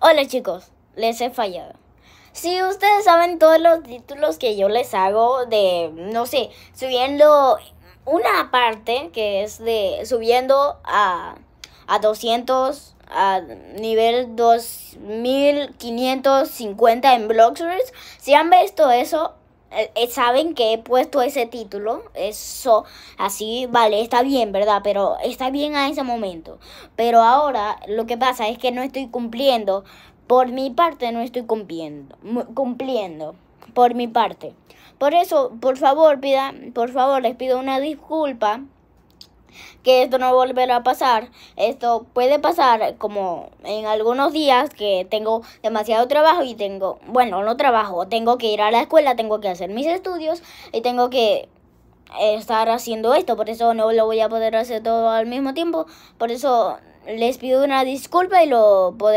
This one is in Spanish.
Hola chicos, les he fallado. Si ustedes saben todos los títulos que yo les hago de, no sé, subiendo una parte que es de subiendo a, a 200, a nivel 2550 en Bloxers, si han visto eso, eh, eh, saben que he puesto ese título, eso, así, vale, está bien, ¿verdad? Pero está bien a ese momento. Pero ahora lo que pasa es que no estoy cumpliendo, por mi parte no estoy cumpliendo, cumpliendo, por mi parte. Por eso, por favor, pida, por favor, les pido una disculpa que esto no volverá a pasar. Esto puede pasar como en algunos días que tengo demasiado trabajo y tengo, bueno, no trabajo, tengo que ir a la escuela, tengo que hacer mis estudios y tengo que estar haciendo esto, por eso no lo voy a poder hacer todo al mismo tiempo, por eso les pido una disculpa y lo podré